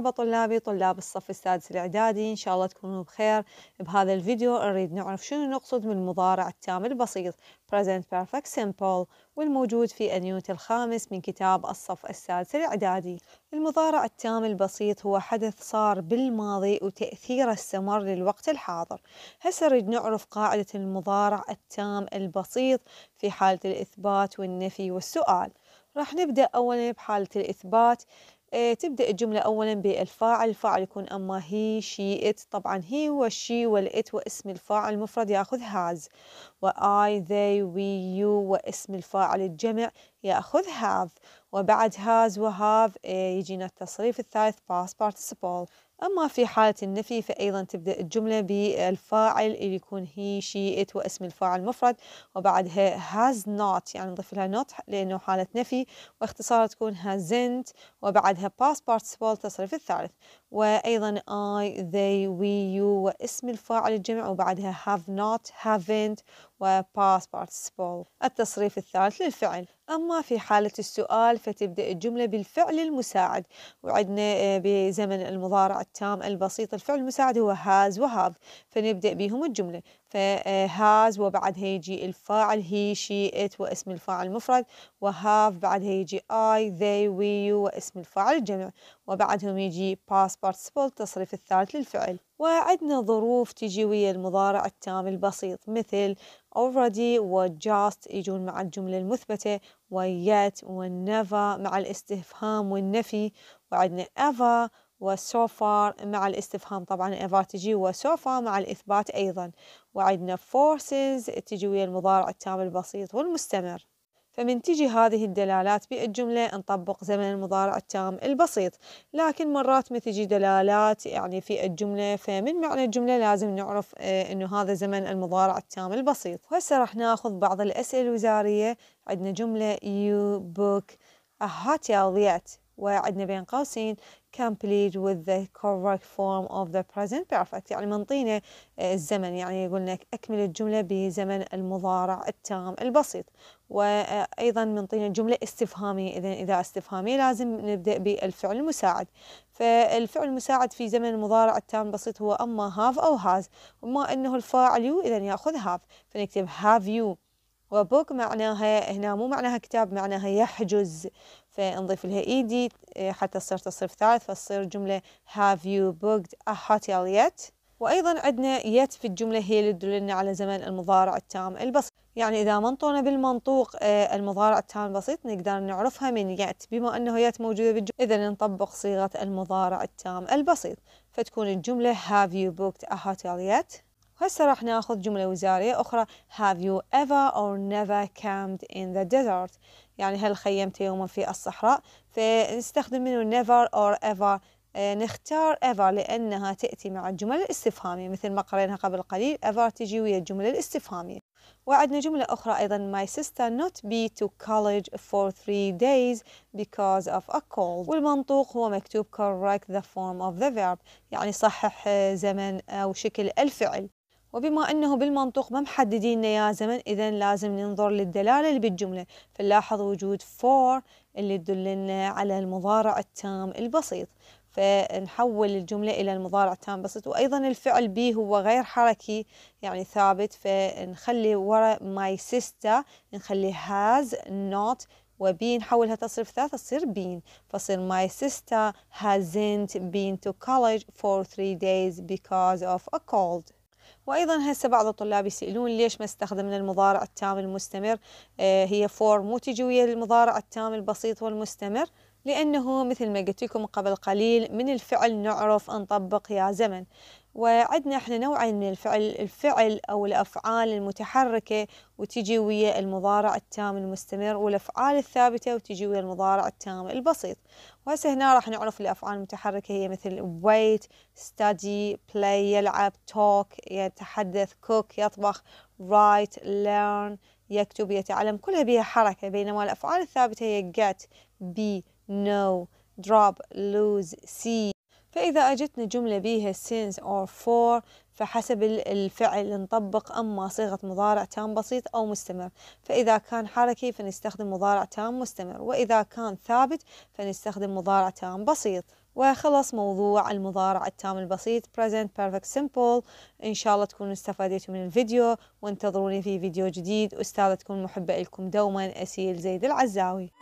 مرحبا طلابي طلاب الصف السادس الإعدادي إن شاء الله تكونوا بخير بهذا الفيديو نريد نعرف شنو نقصد من المضارع التام البسيط present perfect simple والموجود في أنيوت الخامس من كتاب الصف السادس الإعدادي المضارع التام البسيط هو حدث صار بالماضي وتأثيره استمر للوقت الحاضر هسه نريد نعرف قاعدة المضارع التام البسيط في حالة الإثبات والنفي والسؤال راح نبدأ أولا بحالة الإثبات آه، تبدأ الجملة أولا بالفاعل الفاعل يكون أما هي شي إت طبعا هي والشي والإت واسم الفاعل المفرد يأخذ هاز وآي ذي وي يو واسم الفاعل الجمع يأخذ هاف وبعد هاز وهاف آه، يجينا التصريف الثالث past participle أما في حالة النفي فأيضا تبدأ الجملة بالفاعل اللي يكون هي إت واسم الفاعل مفرد وبعدها has not يعني نضيف لها not لأنه حالة نفي واختصارها تكون hasn't وبعدها past participle تصرف الثالث وأيضا I they we you واسم الفاعل الجمع وبعدها have not haven't past participle التصريف الثالث للفعل أما في حالة السؤال فتبدأ الجملة بالفعل المساعد وعندنا آه، بزمن المضارع التام البسيط الفعل المساعد هو has وهاف فنبدأ بهم الجملة فهاز آه، وبعدها يجي الفاعل هي شي ات واسم الفاعل و وهاف بعدها يجي I they we you واسم الفاعل الجمع وبعدهم يجي past participle التصريف الثالث للفعل وعندنا ظروف تجي ويا المضارع التام البسيط مثل already و just يجون مع الجملة المثبتة و yet و never مع الاستفهام والنفي وعندنا ever و so far مع الاستفهام طبعا ever تجي و so far مع الإثبات أيضا وعندنا forces تجي ويا المضارع التام البسيط والمستمر فمن تجي هذه الدلالات بالجملة نطبق زمن المضارع التام البسيط لكن مرات ما تجي دلالات يعني في الجملة فمن معنى الجملة لازم نعرف آه، أنه هذا زمن المضارع التام البسيط هسه راح ناخذ بعض الأسئلة الوزارية عندنا جملة you book a hotel yet وعندنا بين قوسين complete with the correct form of the present perfect يعني منطينا آه، الزمن يعني يقول لك أكمل الجملة بزمن المضارع التام البسيط وأيضا منطينا جملة استفهامية إذا إذا استفهامية لازم نبدأ بالفعل المساعد فالفعل المساعد في زمن المضارع التام البسيط هو أما have أو has وما أنه الفاعل يو إذا يأخذ have فنكتب have you وبوك معناها هنا مو معناها كتاب معناها يحجز فنضيف لها ايدي إيه، حتى تصير تصريف ثالث فتصير جملة have you booked a hotel yet وأيضا عندنا يت في الجملة هي اللي تدلنا على زمن المضارع التام البسيط يعني إذا منطونا بالمنطوق إيه، المضارع التام البسيط نقدر نعرفها من يت بما أنه يت موجودة بالجملة إذا نطبق صيغة المضارع التام البسيط فتكون الجملة have you booked a hotel yet هسه راح ناخذ جملة وزارية أخرى Have you ever or never camped in the desert يعني هل خيمت يوما في الصحراء فنستخدم منه never or ever آه، نختار ever لأنها تأتي مع الجمل الاستفهامية مثل ما قريناها قبل قليل ever تجي ويا الجملة الاستفهامية وعدنا جملة أخرى أيضا My sister not be to college for three days because of a cold والمنطوق هو مكتوب correct the form of the verb يعني صحح آه، زمن أو آه، شكل الفعل وبما أنه بالمنطوق ما محددين لنا يا زمن إذا لازم ننظر للدلالة اللي بالجملة فنلاحظ وجود for اللي تدل لنا على المضارع التام البسيط فنحول الجملة إلى المضارع التام بسيط وأيضا الفعل بي هو غير حركي يعني ثابت فنخلي ورا my sister نخلي has not وبي نحولها تصريف ثلاثة تصير بين فصير my sister hasn't been to college for three days because of a cold وايضا هسه بعض الطلاب يسالون ليش ما استخدمنا المضارع التام المستمر آه، هي فور مو تجي ويا المضارع التام البسيط والمستمر لأنه مثل ما قلت لكم قبل قليل من الفعل نعرف نطبق يا زمن وعندنا احنا نوعين من الفعل الفعل أو الأفعال المتحركة وتجي ويا المضارع التام المستمر والأفعال الثابتة وتجي ويا المضارع التام البسيط وهسه هنا راح نعرف الأفعال المتحركة هي مثل wait, study, play, يلعب, talk, يتحدث, cook, يطبخ, write, learn, يكتب, يتعلم كلها بها حركة بينما الأفعال الثابتة هي get, be, no drop lose see فإذا أجتني جملة بيها since or for فحسب الفعل نطبق أما صيغة مضارع تام بسيط أو مستمر فإذا كان حركي فنستخدم مضارع تام مستمر وإذا كان ثابت فنستخدم مضارع تام بسيط وخلص موضوع المضارع التام البسيط present perfect simple إن شاء الله تكونوا استفادتوا من الفيديو وانتظروني في فيديو جديد أستاذتكم محبة لكم دوما أسيل زيد العزاوي